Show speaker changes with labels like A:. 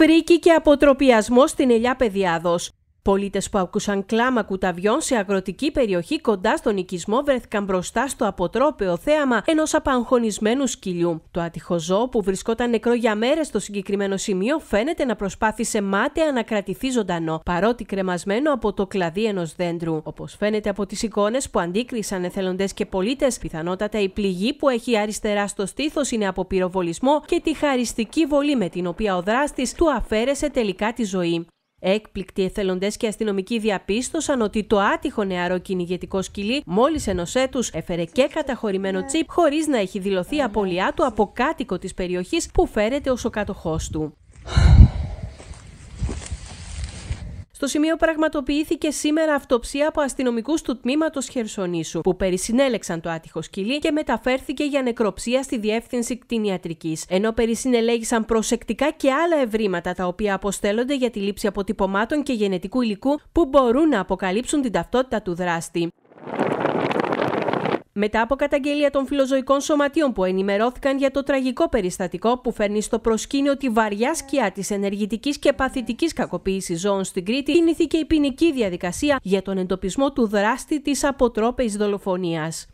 A: Φρίκη και αποτροπιασμό στην Ελιά Παιδιάδος. Πολίτες που άκουσαν κλάμα κουταβιών σε αγροτική περιοχή κοντά στον οικισμό βρέθηκαν μπροστά στο αποτρόπαιο θέαμα ενός απαγχωνισμένου σκυλιού. Το άτυχο ζώο που βρισκόταν νεκρό για μέρες στο συγκεκριμένο σημείο φαίνεται να προσπάθησε μάταια να κρατηθεί ζωντανό, παρότι κρεμασμένο από το κλαδί ενός δέντρου. Όπως φαίνεται από τις εικόνες που αντίκρισαν εθελοντές και πολίτες, πιθανότατα η πληγή που έχει αριστερά στο στήθος είναι από πυροβολισμό και τη χαριστική βολή με την οποία ο δράστης του αφαίρεσε τελικά τη ζωή. Έκπληκτοι εθελοντές και αστυνομικοί διαπίστωσαν ότι το άτυχο νεαρό κυνηγετικό σκυλί μόλις ενός έτους έφερε και καταχωρημένο τσίπ χωρίς να έχει δηλωθεί απολυά του από κάτοικο της περιοχής που φέρεται ως ο κατοχός του. Στο σημείο πραγματοποιήθηκε σήμερα αυτοψία από αστυνομικούς του τμήματος Χερσονήσου, που περισυνέλεξαν το άτυχο σκυλί και μεταφέρθηκε για νεκροψία στη διεύθυνση κτηνιατρικής. Ενώ περισυνελέγησαν προσεκτικά και άλλα ευρήματα τα οποία αποστέλλονται για τη λήψη αποτυπωμάτων και γενετικού υλικού που μπορούν να αποκαλύψουν την ταυτότητα του δράστη μετά από καταγγελία των φιλοζωικών σωματείων που ενημερώθηκαν για το τραγικό περιστατικό που φέρνει στο προσκήνιο τη βαριά σκιά της ενεργητικής και παθητικής κακοποίησης ζώων στην Κρήτη, κινήθηκε η ποινική διαδικασία για τον εντοπισμό του δράστη της αποτρόπαιη δολοφονίας.